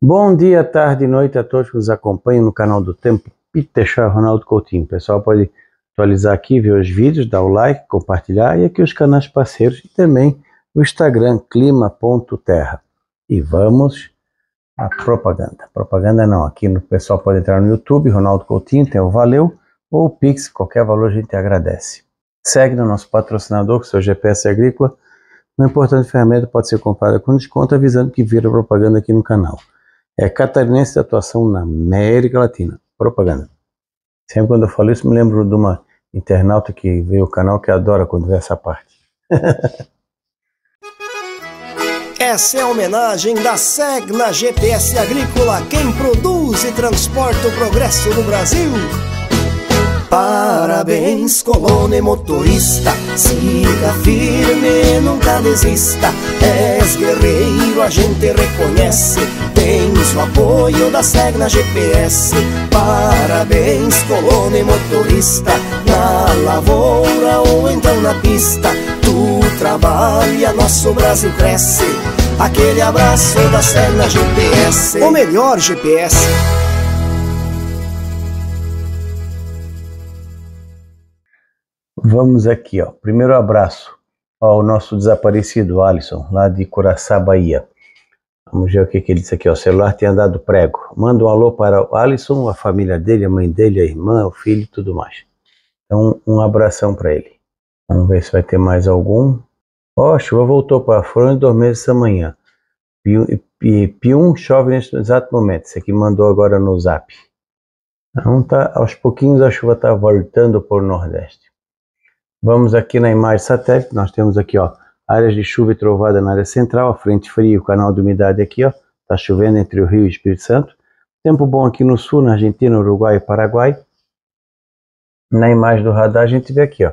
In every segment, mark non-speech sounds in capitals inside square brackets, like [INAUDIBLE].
Bom dia, tarde e noite a todos que nos acompanham no canal do Tempo Pitechá Ronaldo Coutinho. O pessoal pode atualizar aqui, ver os vídeos, dar o like, compartilhar e aqui os canais parceiros e também o Instagram clima.terra. E vamos à propaganda. Propaganda não, aqui o pessoal pode entrar no YouTube, Ronaldo Coutinho, tem o Valeu ou o Pix, qualquer valor a gente agradece. Segue no nosso patrocinador, que é o seu GPS Agrícola. Uma importante ferramenta pode ser comprada com desconto, avisando que vira propaganda aqui no canal é catarinense de atuação na América Latina. Propaganda. Sempre quando eu falo isso, me lembro de uma internauta que veio o canal que adora quando vê essa parte. [LAUGHS] Essa é a homenagem da Segna GPS Agrícola, quem produz e transporta o progresso no Brasil. Parabéns, colono e motorista, siga firme, nunca desista. És guerreiro, a gente reconhece, tens o apoio da Segna GPS. Parabéns, colono e motorista, na lavoura ou então na pista. Tu trabalha, nosso Brasil cresce. Aquele abraço da Segna GPS. O melhor GPS. Vamos aqui, ó. Primeiro abraço ao nosso desaparecido Alisson, lá de Curaçá, Bahia. Vamos ver o que, que ele disse aqui, ó. O celular tem andado prego. Manda um alô para o Alisson, a família dele, a mãe dele, a irmã, o filho e tudo mais. Então, um abração para ele. Vamos ver se vai ter mais algum. Ó, oh, chuva voltou para a fronte, e dormiu essa manhã. Pium chove neste exato momento. Esse aqui mandou agora no zap. Então, tá, aos pouquinhos a chuva está voltando para o Nordeste. Vamos aqui na imagem satélite, nós temos aqui, ó, áreas de chuva e trovada na área central, a frente fria, o canal de umidade aqui, ó, tá chovendo entre o Rio e o Espírito Santo. Tempo bom aqui no sul, na Argentina, Uruguai e Paraguai. Na imagem do radar a gente vê aqui, ó,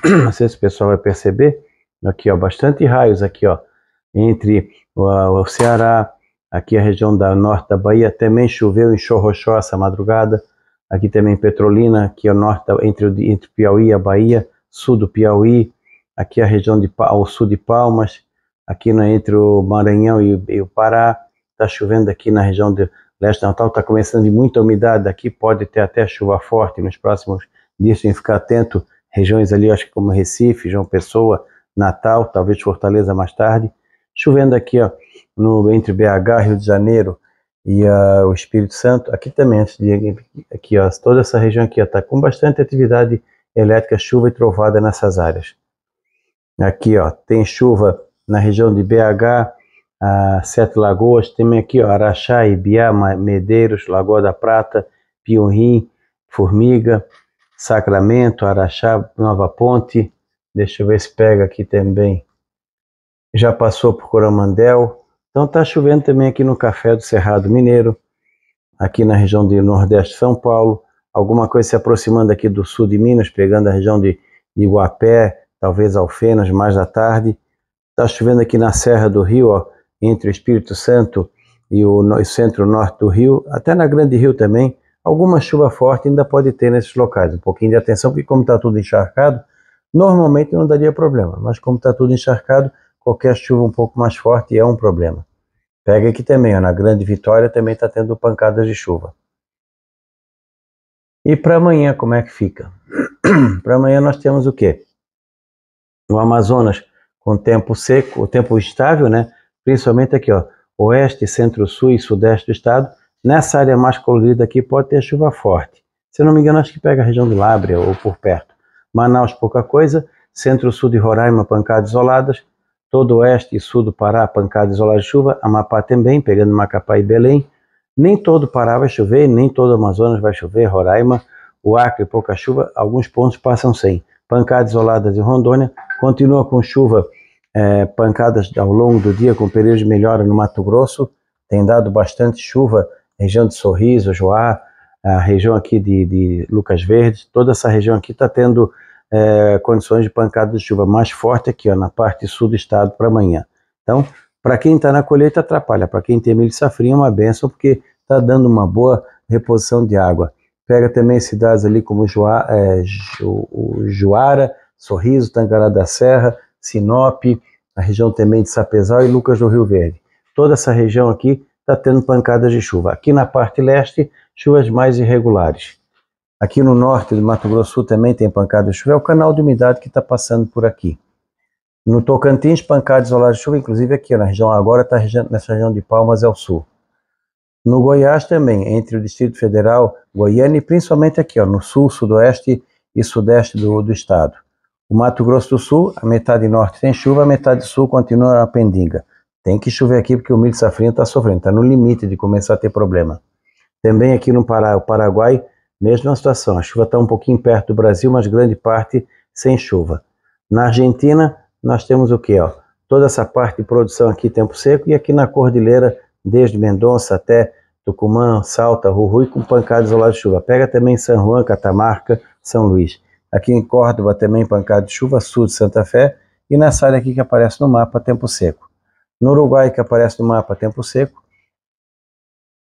[CLEARS THROAT] não sei se o pessoal vai perceber, aqui, ó, bastante raios aqui, ó, entre o, o Ceará, aqui a região da norte da Bahia, também choveu em Chorrochó essa madrugada, aqui também Petrolina, aqui ao norte, entre, entre Piauí e a Bahia, sul do Piauí, aqui a região de, ao sul de Palmas, aqui no, entre o Maranhão e, e o Pará, está chovendo aqui na região do leste natal, está começando de muita umidade aqui, pode ter até chuva forte nos próximos dias, tem que ficar atento, regiões ali, acho que como Recife, João Pessoa, Natal, talvez Fortaleza mais tarde, chovendo aqui ó, no, entre BH, Rio de Janeiro, e uh, o Espírito Santo, aqui também, aqui, ó, toda essa região aqui está com bastante atividade elétrica, chuva e trovada nessas áreas. Aqui, ó, tem chuva na região de BH, a Sete Lagoas, tem aqui ó, Araxá, Ibiá, Medeiros, Lagoa da Prata, Piurim, Formiga, Sacramento, Araxá, Nova Ponte. Deixa eu ver se pega aqui também. Já passou por Coromandel. Então tá chovendo também aqui no Café do Cerrado Mineiro, aqui na região de Nordeste São Paulo, alguma coisa se aproximando aqui do sul de Minas, pegando a região de, Iguapé, Guapé, talvez Alfenas, mais à tarde. Está chovendo aqui na Serra do Rio, ó, entre o Espírito Santo e o, centro-norte do Rio, até na Grande Rio também. Alguma chuva forte ainda pode ter nesses locais. Um pouquinho de atenção, porque como está tudo encharcado, normalmente não daria problema. Mas como está tudo encharcado, qualquer chuva um pouco mais forte é um problema. Pega aqui também, ó, na Grande Vitória também está tendo pancadas de chuva. E para amanhã, como é que fica? [CLEARS THROAT] para amanhã nós temos o quê? O Amazonas com tempo seco, o tempo estável, né? Principalmente aqui, ó, oeste, centro-sul e sudeste do estado. Nessa área mais colorida aqui pode ter chuva forte. Se não me engano, acho que pega a região de Lábrea ou por perto. Manaus, pouca coisa. Centro-sul de Roraima, pancadas isoladas. Todo oeste e sul do Pará, pancadas isoladas de chuva. Amapá também, pegando Macapá e Belém. Nem todo o Pará vai chover, nem todo o Amazonas vai chover, Roraima, o Acre, pouca chuva, alguns pontos passam sem. Pancadas isoladas em Rondônia, continua com chuva, é, pancadas ao longo do dia, com períodos de melhora no Mato Grosso, tem dado bastante chuva, região de Sorriso, Joá, a região aqui de, de Lucas Verde, toda essa região aqui está tendo é, condições de pancadas de chuva mais forte aqui, ó, na parte sul do estado para amanhã. Então, para quem está na colheita, atrapalha. Para quem tem milho safrinha, é uma benção, porque está dando uma boa reposição de água. Pega também cidades ali como Joá, é, Ju, Juara, Sorriso, Tangará da Serra, Sinop, a região também de Sapezal e Lucas do Rio Verde. Toda essa região aqui está tendo pancadas de chuva. Aqui na parte leste, chuvas mais irregulares. Aqui no norte do Mato Grosso também tem pancada de chuva. É o canal de umidade que está passando por aqui. No Tocantins, pancadas isoladas de chuva, inclusive aqui na região, agora está nessa região de Palmas é o sul. No Goiás também, entre o Distrito Federal, Goiânia e principalmente aqui, ó, no sul, sudoeste e sudeste do, do estado. O Mato Grosso do Sul, a metade norte tem chuva, a metade sul continua a pendinga. Tem que chover aqui porque o milho safrinha está sofrendo, está no limite de começar a ter problema. Também aqui no Pará, o Paraguai, mesma situação. A chuva está um pouquinho perto do Brasil, mas grande parte sem chuva. Na Argentina, nós temos o que? Ó, toda essa parte de produção aqui tempo seco e aqui na Cordilheira, desde Mendonça até Tucumã, Salta, Rurui, com pancada isolada de chuva. Pega também San Juan, Catamarca, São Luís. Aqui em Córdoba também pancada de chuva, sul de Santa Fé. E nessa área aqui que aparece no mapa, tempo seco. No Uruguai, que aparece no mapa, tempo seco.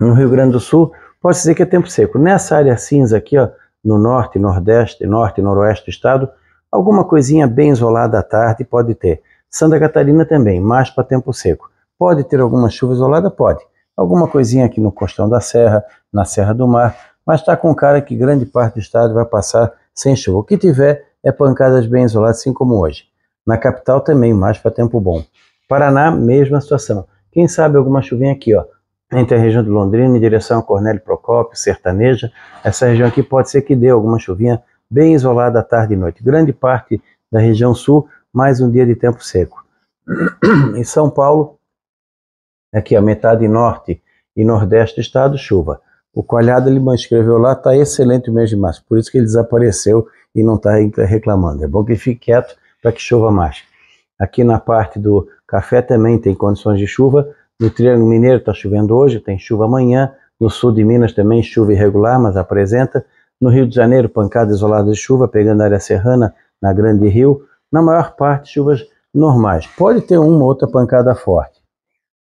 No Rio Grande do Sul, pode dizer que é tempo seco. Nessa área cinza aqui, ó, no norte, nordeste, norte e noroeste do estado, Alguma coisinha bem isolada à tarde pode ter. Santa Catarina também, mais para tempo seco. Pode ter alguma chuva isolada? Pode. Alguma coisinha aqui no costão da serra, na Serra do Mar, mas está com cara que grande parte do estado vai passar sem chuva. O que tiver é pancadas bem isoladas, assim como hoje. Na capital também, mais para tempo bom. Paraná, mesma situação. Quem sabe alguma chuvinha aqui, ó, entre a região de Londrina em direção a Cornélio Procópio, Sertaneja. Essa região aqui pode ser que dê alguma chuvinha bem isolada à tarde e noite. Grande parte da região sul, mais um dia de tempo seco. [CLEARS THROAT] em São Paulo, aqui a metade norte e nordeste do estado, chuva. O Coalhada Limão escreveu lá, está excelente o mês de março, por isso que ele desapareceu e não está reclamando. É bom que ele fique quieto para que chova mais. Aqui na parte do café também tem condições de chuva. No Triângulo Mineiro está chovendo hoje, tem chuva amanhã. No sul de Minas também chuva irregular, mas apresenta. No Rio de Janeiro, pancada isolada de chuva pegando a área serrana na Grande Rio, na maior parte chuvas normais. Pode ter uma ou outra pancada forte.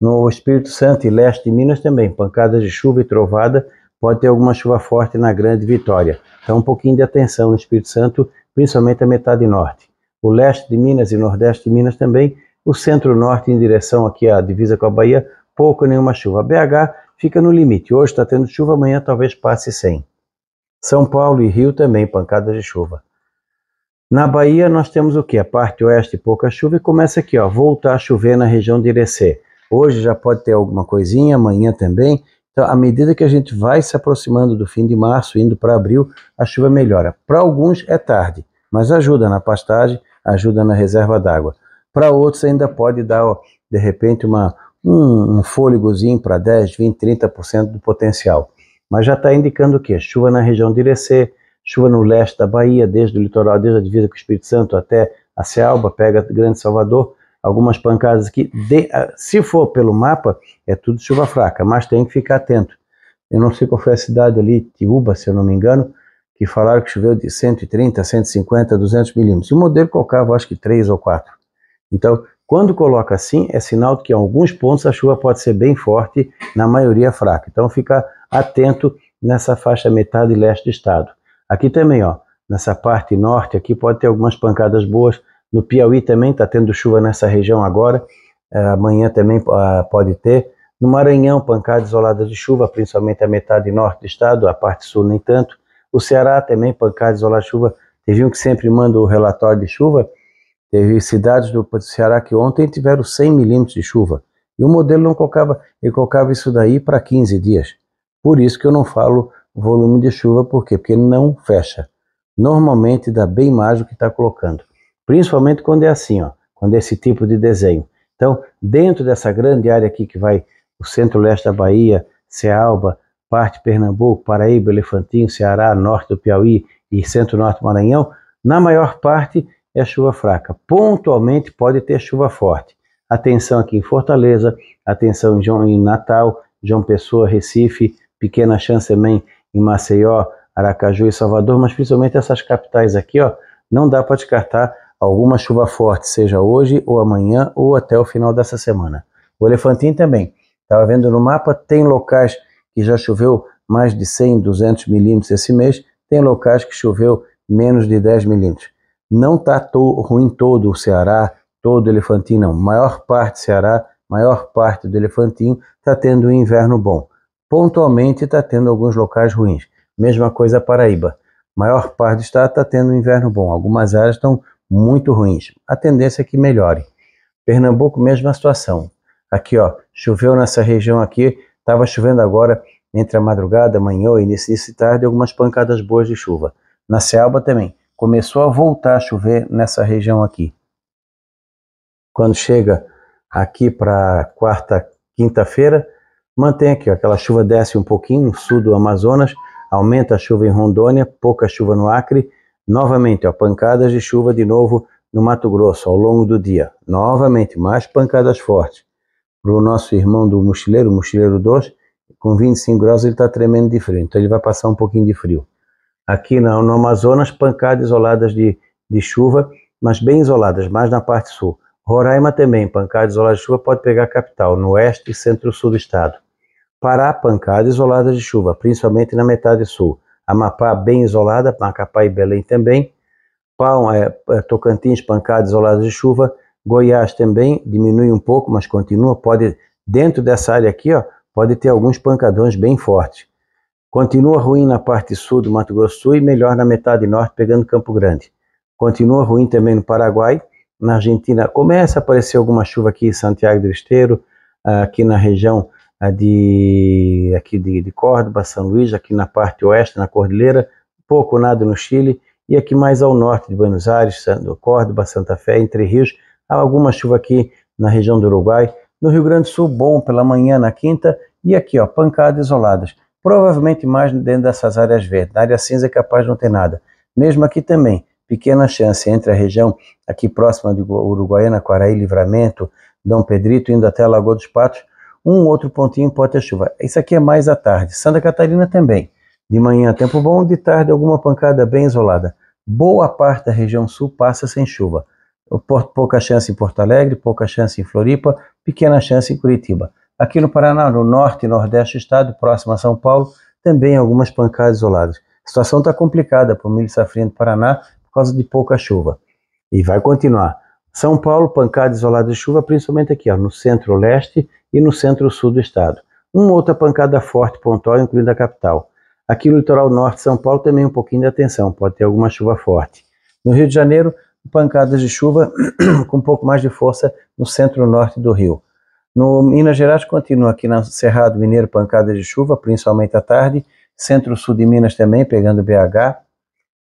No Espírito Santo e leste de Minas também, pancadas de chuva e trovada, pode ter alguma chuva forte na Grande Vitória. Então um pouquinho de atenção no Espírito Santo, principalmente a metade norte. O leste de Minas e nordeste de Minas também, o centro-norte em direção aqui à divisa com a Bahia, pouco nenhuma chuva. BH fica no limite. Hoje está tendo chuva, amanhã talvez passe sem. São Paulo e Rio também, pancadas de chuva. Na Bahia nós temos o que? A parte oeste, pouca chuva e começa aqui, ó, voltar a chover na região de Irecê. Hoje já pode ter alguma coisinha, amanhã também. Então, à medida que a gente vai se aproximando do fim de março, indo para abril, a chuva melhora. Para alguns é tarde, mas ajuda na pastagem, ajuda na reserva d'água. Para outros ainda pode dar, ó, de repente, uma, um, um fôlegozinho para 10, 20, 30% do potencial mas já está indicando o quê? Chuva na região de Irecê, chuva no leste da Bahia, desde o litoral, desde a divisa com o Espírito Santo até a Cealba, pega Grande Salvador, algumas pancadas aqui. De, ah, se for pelo mapa, é tudo chuva fraca, mas tem que ficar atento. Eu não sei qual foi a cidade ali, Tiúba, se eu não me engano, que falaram que choveu de 130, 150, 200 milímetros. E o modelo colocava, acho que 3 ou 4. Então, quando coloca assim, é sinal de que em alguns pontos a chuva pode ser bem forte, na maioria fraca. Então, fica atento nessa faixa metade leste do estado. Aqui também, ó, nessa parte norte, aqui pode ter algumas pancadas boas. No Piauí também está tendo chuva nessa região agora. É, amanhã também ah, pode ter. No Maranhão, pancada isolada de chuva, principalmente a metade norte do estado, a parte sul nem tanto. O Ceará também, pancada isolada de chuva. Teve um que sempre manda o relatório de chuva. Teve cidades do Ceará que ontem tiveram 100 milímetros de chuva. E o modelo não colocava, ele colocava isso daí para 15 dias. Por isso que eu não falo volume de chuva, por quê? Porque não fecha. Normalmente dá bem mais do que está colocando. Principalmente quando é assim, ó, quando é esse tipo de desenho. Então, dentro dessa grande área aqui que vai o centro-leste da Bahia, Cealba, parte Pernambuco, Paraíba, Elefantinho, Ceará, norte do Piauí e centro-norte do Maranhão, na maior parte é chuva fraca. Pontualmente pode ter chuva forte. Atenção aqui em Fortaleza, atenção em, em Natal, João Pessoa, Recife, pequena chance também em Maceió, Aracaju e Salvador, mas principalmente essas capitais aqui, ó, não dá para descartar alguma chuva forte, seja hoje ou amanhã ou até o final dessa semana. O Elefantinho também, estava vendo no mapa, tem locais que já choveu mais de 100, 200 milímetros esse mês, tem locais que choveu menos de 10 milímetros. Não está to ruim todo o Ceará, todo o Elefantinho, não. Maior parte do Ceará, maior parte do Elefantinho está tendo um inverno bom. Pontualmente está tendo alguns locais ruins. Mesma coisa Paraíba. Maior parte do estado está tendo um inverno bom. Algumas áreas estão muito ruins. A tendência é que melhore. Pernambuco, mesma situação. Aqui, ó, choveu nessa região aqui, estava chovendo agora entre a madrugada, manhã e início de tarde, algumas pancadas boas de chuva. Na Ceaba também, começou a voltar a chover nessa região aqui. Quando chega aqui para quarta, quinta-feira, mantém aqui, ó, aquela chuva desce um pouquinho, no sul do Amazonas, aumenta a chuva em Rondônia, pouca chuva no Acre, novamente, ó, pancadas de chuva de novo no Mato Grosso ao longo do dia, novamente, mais pancadas fortes. Para o nosso irmão do mochileiro, mochileiro 2, com 25 graus ele está tremendo de frio, então ele vai passar um pouquinho de frio. Aqui no, no Amazonas, pancadas isoladas de, de chuva, mas bem isoladas, mais na parte sul. Roraima também, pancadas isoladas de chuva pode pegar a capital, no oeste e centro-sul do estado. Pará, pancada isolada de chuva, principalmente na metade sul. Amapá, bem isolada, Macapá e Belém também. É, é, Tocantins, pancada isolada de chuva. Goiás também diminui um pouco, mas continua. Pode, dentro dessa área aqui, ó, pode ter alguns pancadões bem fortes. Continua ruim na parte sul do Mato Grosso Sul e melhor na metade norte, pegando Campo Grande. Continua ruim também no Paraguai. Na Argentina começa a aparecer alguma chuva aqui em Santiago do Esteiro, ah, aqui na região a de aqui de, de Córdoba, São Luís, aqui na parte oeste, na cordilheira, pouco nada no Chile, e aqui mais ao norte de Buenos Aires, Córdoba, Santa Fé, Entre Rios, há alguma chuva aqui na região do Uruguai. No Rio Grande do Sul, bom pela manhã na quinta, e aqui, ó, pancadas isoladas. Provavelmente mais dentro dessas áreas verdes. Na área cinza é capaz de não ter nada. Mesmo aqui também, pequena chance entre a região aqui próxima de Uruguaiana, Quaraí, Livramento, Dom Pedrito, indo até a Lagoa dos Patos, um outro pontinho pode ter chuva. Isso aqui é mais à tarde. Santa Catarina também. De manhã, tempo bom, de tarde, alguma pancada bem isolada. Boa parte da região sul passa sem chuva. Pouca chance em Porto Alegre, pouca chance em Floripa, pequena chance em Curitiba. Aqui no Paraná, no norte e nordeste do estado, próximo a São Paulo, também algumas pancadas isoladas. A situação está complicada para o milho safrinha do Paraná por causa de pouca chuva. E vai continuar. São Paulo, pancada isolada de chuva, principalmente aqui ó, no centro-oeste e no centro-sul do estado. Uma outra pancada forte pontual, incluindo a capital. Aqui no litoral norte de São Paulo também um pouquinho de atenção, pode ter alguma chuva forte. No Rio de Janeiro, pancadas de chuva [CLEARS THROAT] com um pouco mais de força no centro-norte do Rio. No Minas Gerais continua aqui no Cerrado Mineiro pancadas de chuva, principalmente à tarde, centro-sul de Minas também pegando BH.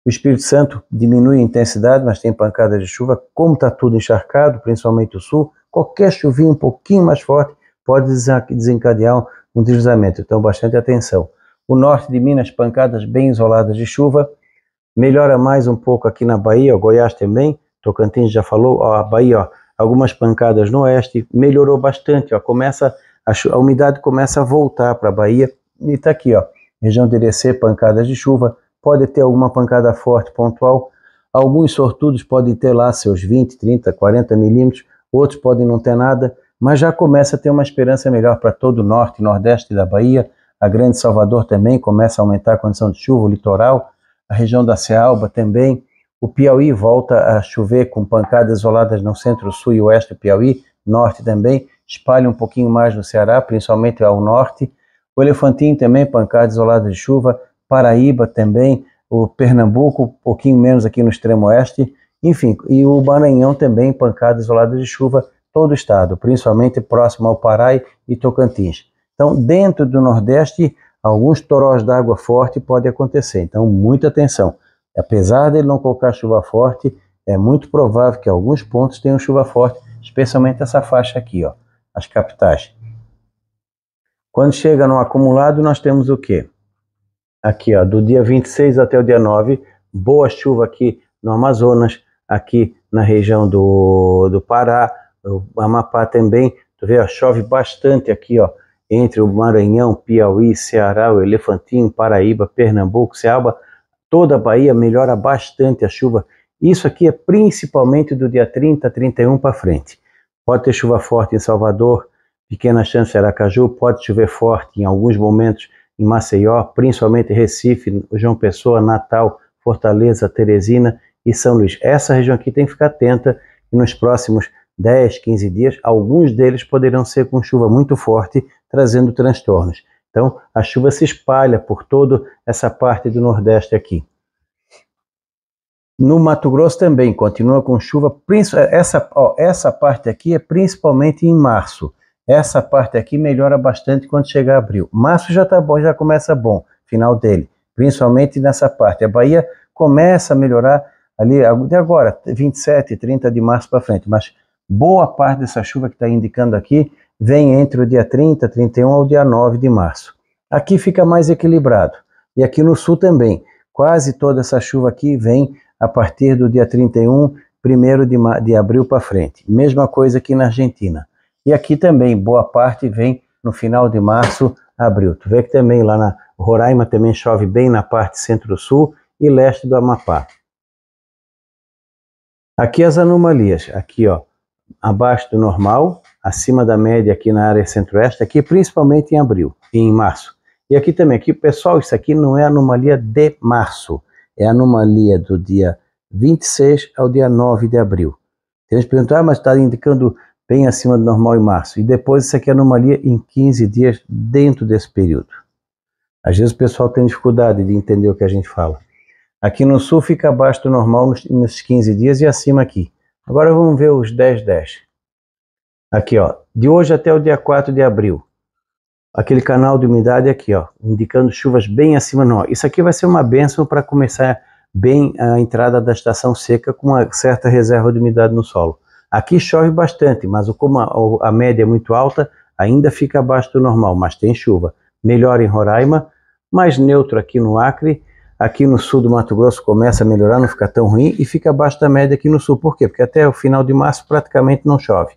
O Espírito Santo diminui a intensidade, mas tem pancadas de chuva, como está tudo encharcado, principalmente o sul, qualquer chuvinha um pouquinho mais forte pode desencadear um deslizamento, então bastante atenção. O norte de Minas, pancadas bem isoladas de chuva, melhora mais um pouco aqui na Bahia, ó, Goiás também, Tocantins já falou, ó, a Bahia, ó, algumas pancadas no oeste, melhorou bastante, ó, começa a, a umidade começa a voltar para a Bahia e está aqui, ó, região de DC, pancadas de chuva, pode ter alguma pancada forte, pontual, alguns sortudos podem ter lá seus 20, 30, 40 milímetros, outros podem não ter nada, mas já começa a ter uma esperança melhor para todo o norte e nordeste da Bahia. A Grande Salvador também começa a aumentar a condição de chuva, o litoral, a região da Cealba também. O Piauí volta a chover com pancadas isoladas no centro, sul e oeste do Piauí, norte também, espalha um pouquinho mais no Ceará, principalmente ao norte. O Elefantinho também, pancadas isoladas de chuva, Paraíba também, o Pernambuco, um pouquinho menos aqui no extremo oeste, enfim, e o Maranhão também, pancadas isoladas de chuva, todo o estado, principalmente próximo ao Pará e Tocantins. Então, dentro do Nordeste, alguns torós d'água forte podem acontecer, então muita atenção. Apesar dele não colocar chuva forte, é muito provável que alguns pontos tenham chuva forte, especialmente essa faixa aqui, ó, as capitais. Quando chega no acumulado, nós temos o quê? Aqui, ó, do dia 26 até o dia 9, boa chuva aqui no Amazonas, aqui na região do, do Pará, o Amapá também, tu vê, ó, chove bastante aqui, ó, entre o Maranhão, Piauí, Ceará, o Elefantinho, Paraíba, Pernambuco, Ceaba, toda a Bahia melhora bastante a chuva. Isso aqui é principalmente do dia 30, 31 para frente. Pode ter chuva forte em Salvador, pequena chance em Aracaju, pode chover forte em alguns momentos em Maceió, principalmente Recife, João Pessoa, Natal, Fortaleza, Teresina e São Luís. Essa região aqui tem que ficar atenta e nos próximos 10, 15 dias, alguns deles poderão ser com chuva muito forte, trazendo transtornos. Então, a chuva se espalha por toda essa parte do Nordeste aqui. No Mato Grosso também continua com chuva. Essa, ó, essa parte aqui é principalmente em março. Essa parte aqui melhora bastante quando chegar abril. Março já está bom, já começa bom, final dele. Principalmente nessa parte. A Bahia começa a melhorar ali de agora, 27, 30 de março para frente. Mas boa parte dessa chuva que está indicando aqui vem entre o dia 30, 31 ao dia 9 de março. Aqui fica mais equilibrado. E aqui no sul também. Quase toda essa chuva aqui vem a partir do dia 31, 1 de, de abril para frente. Mesma coisa aqui na Argentina. E aqui também, boa parte vem no final de março, abril. Tu vê que também lá na Roraima também chove bem na parte centro-sul e leste do Amapá. Aqui as anomalias. Aqui, ó, abaixo do normal, acima da média aqui na área centro-oeste, aqui principalmente em abril e em março. E aqui também, aqui pessoal, isso aqui não é anomalia de março, é anomalia do dia 26 ao dia 9 de abril. Tem gente perguntou, ah, mas está indicando bem acima do normal em março. E depois isso aqui é anomalia em 15 dias dentro desse período. Às vezes o pessoal tem dificuldade de entender o que a gente fala. Aqui no sul fica abaixo do normal nesses nos 15 dias e acima aqui. Agora vamos ver os 10, 10. Aqui, ó, de hoje até o dia 4 de abril. Aquele canal de umidade aqui, ó, indicando chuvas bem acima não. Isso aqui vai ser uma benção para começar bem a entrada da estação seca com uma certa reserva de umidade no solo. Aqui chove bastante, mas como a, a média é muito alta, ainda fica abaixo do normal, mas tem chuva. Melhor em Roraima, mais neutro aqui no Acre aqui no sul do Mato Grosso começa a melhorar, não fica tão ruim, e fica abaixo da média aqui no sul. Por quê? Porque até o final de março praticamente não chove.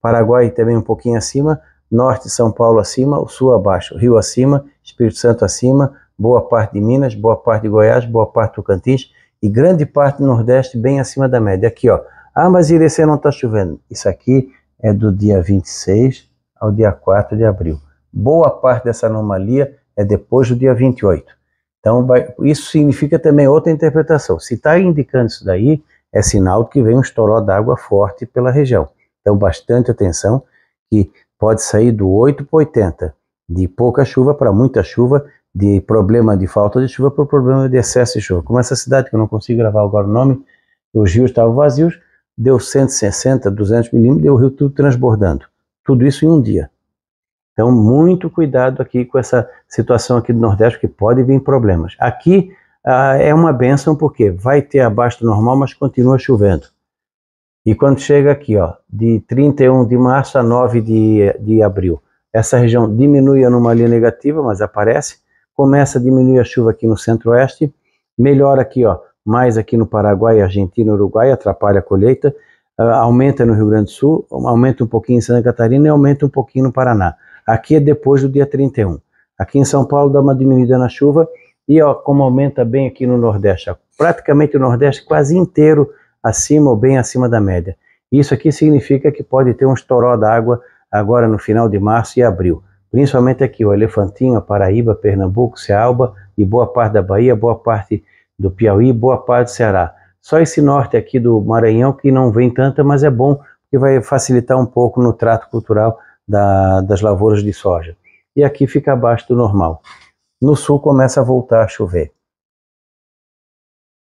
Paraguai também um pouquinho acima, norte de São Paulo acima, o sul abaixo, Rio acima, Espírito Santo acima, boa parte de Minas, boa parte de Goiás, boa parte do Cantins e grande parte do Nordeste bem acima da média. Aqui, ó. Ah, mas Irecê não está chovendo. Isso aqui é do dia 26 ao dia 4 de abril. Boa parte dessa anomalia é depois do dia 28. Então, vai, isso significa também outra interpretação. Se está indicando isso daí, é sinal de que vem um estoró d'água forte pela região. Então, bastante atenção, que pode sair do 8 para 80, de pouca chuva para muita chuva, de problema de falta de chuva para problema de excesso de chuva. Como essa cidade, que eu não consigo gravar agora o nome, os rios estavam vazios, deu 160, 200 milímetros, deu o rio tudo transbordando. Tudo isso em um dia. Então, muito cuidado aqui com essa situação aqui do Nordeste, que pode vir problemas. Aqui ah, é uma benção, porque vai ter abaixo do normal, mas continua chovendo. E quando chega aqui, ó, de 31 de março a 9 de, de abril, essa região diminui a anomalia negativa, mas aparece, começa a diminuir a chuva aqui no centro-oeste, melhora aqui, ó, mais aqui no Paraguai, Argentina, Uruguai, atrapalha a colheita, uh, aumenta no Rio Grande do Sul, aumenta um pouquinho em Santa Catarina e aumenta um pouquinho no Paraná. Aqui é depois do dia 31. Aqui em São Paulo dá uma diminuída na chuva e ó, como aumenta bem aqui no Nordeste. Ó, praticamente o Nordeste quase inteiro acima ou bem acima da média. Isso aqui significa que pode ter um estoró d'água agora no final de março e abril. Principalmente aqui, o Elefantinho, a Paraíba, Pernambuco, Cealba e boa parte da Bahia, boa parte do Piauí, boa parte do Ceará. Só esse norte aqui do Maranhão que não vem tanta, mas é bom que vai facilitar um pouco no trato cultural da, das lavouras de soja. E aqui fica abaixo do normal. No sul começa a voltar a chover.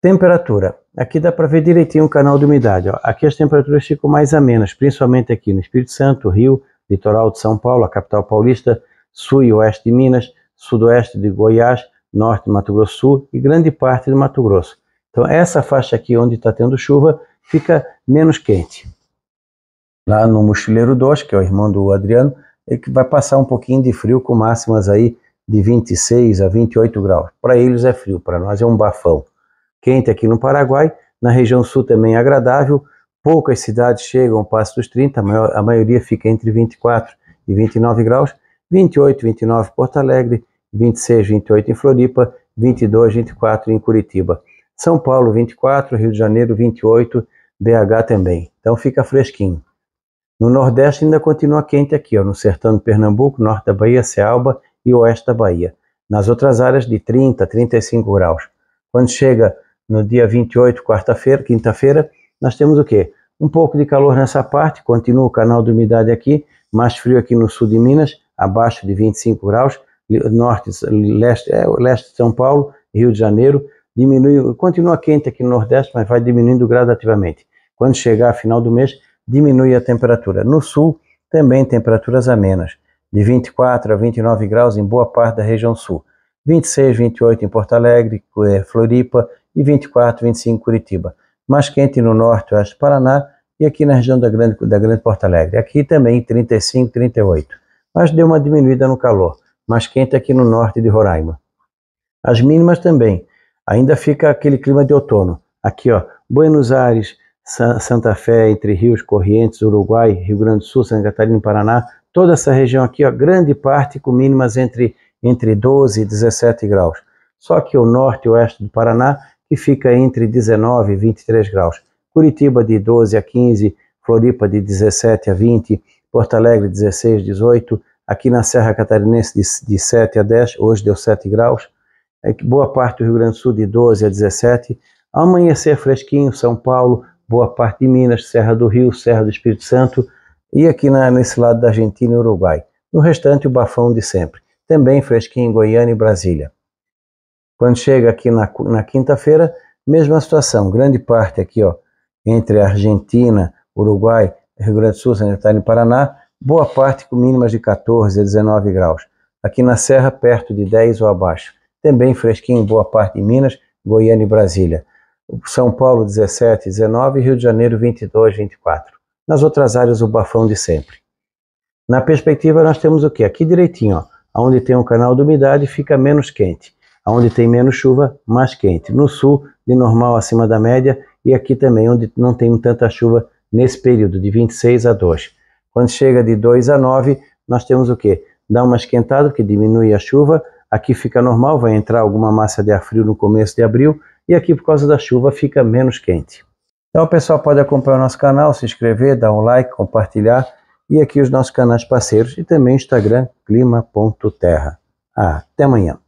Temperatura. Aqui dá para ver direitinho o canal de umidade. Ó. Aqui as temperaturas ficam mais amenas, principalmente aqui no Espírito Santo, Rio, litoral de São Paulo, a capital paulista, sul e oeste de Minas, sudoeste de Goiás, norte de Mato Grosso Sul e grande parte do Mato Grosso. Então essa faixa aqui onde está tendo chuva fica menos quente lá no Mochileiro 2, que é o irmão do Adriano, e que vai passar um pouquinho de frio com máximas aí de 26 a 28 graus. Para eles é frio, para nós é um bafão. Quente aqui no Paraguai, na região sul também é agradável, poucas cidades chegam ao passo dos 30, a, maior, a maioria fica entre 24 e 29 graus, 28, 29 em Porto Alegre, 26, 28 em Floripa, 22, 24 em Curitiba. São Paulo 24, Rio de Janeiro 28, BH também. Então fica fresquinho. No Nordeste ainda continua quente aqui, ó, no sertão de Pernambuco, norte da Bahia, Cealba e oeste da Bahia. Nas outras áreas de 30, 35 graus. Quando chega no dia 28, quarta-feira, quinta-feira, nós temos o quê? Um pouco de calor nessa parte, continua o canal de umidade aqui, mais frio aqui no sul de Minas, abaixo de 25 graus, norte, leste, é, leste de São Paulo, Rio de Janeiro, diminui, continua quente aqui no Nordeste, mas vai diminuindo gradativamente. Quando chegar a final do mês, diminui a temperatura. No sul, também temperaturas amenas, de 24 a 29 graus em boa parte da região sul, 26, 28 em Porto Alegre, eh, Floripa e 24, 25 em Curitiba. Mais quente no norte oeste do Paraná e aqui na região da Grande, da Grande Porto Alegre. Aqui também 35, 38. Mas deu uma diminuída no calor, mais quente aqui no norte de Roraima. As mínimas também. Ainda fica aquele clima de outono. Aqui, ó, Buenos Aires, Santa Fé, entre Rios, Corrientes, Uruguai, Rio Grande do Sul, Santa Catarina e Paraná, toda essa região aqui, ó, grande parte com mínimas entre, entre 12 e 17 graus. Só que o norte e oeste do Paraná, que fica entre 19 e 23 graus. Curitiba de 12 a 15, Floripa de 17 a 20, Porto Alegre 16, 18, aqui na Serra Catarinense de, de 7 a 10, hoje deu 7 graus, é boa parte do Rio Grande do Sul de 12 a 17, amanhecer fresquinho, São Paulo boa parte de Minas, Serra do Rio, Serra do Espírito Santo e aqui na, nesse lado da Argentina e Uruguai. No restante, o bafão de sempre. Também fresquinho em Goiânia e Brasília. Quando chega aqui na, na quinta-feira, mesma situação. Grande parte aqui, ó, entre Argentina, Uruguai, Rio Grande do Sul, Sanitário e Paraná, boa parte com mínimas de 14 a 19 graus. Aqui na Serra, perto de 10 ou abaixo. Também fresquinho em boa parte de Minas, Goiânia e Brasília. São Paulo 17, 19 e Rio de Janeiro 22, 24. Nas outras áreas, o bafão de sempre. Na perspectiva, nós temos o que? Aqui direitinho, ó, onde tem um canal de umidade, fica menos quente. Onde tem menos chuva, mais quente. No sul, de normal acima da média, e aqui também, onde não tem tanta chuva nesse período, de 26 a 2. Quando chega de 2 a 9, nós temos o que? Dá uma esquentada, que diminui a chuva, aqui fica normal, vai entrar alguma massa de ar frio no começo de abril, e aqui por causa da chuva fica menos quente. Então, o pessoal pode acompanhar o nosso canal, se inscrever, dar um like, compartilhar e aqui os nossos canais parceiros e também Instagram clima.terra. até amanhã.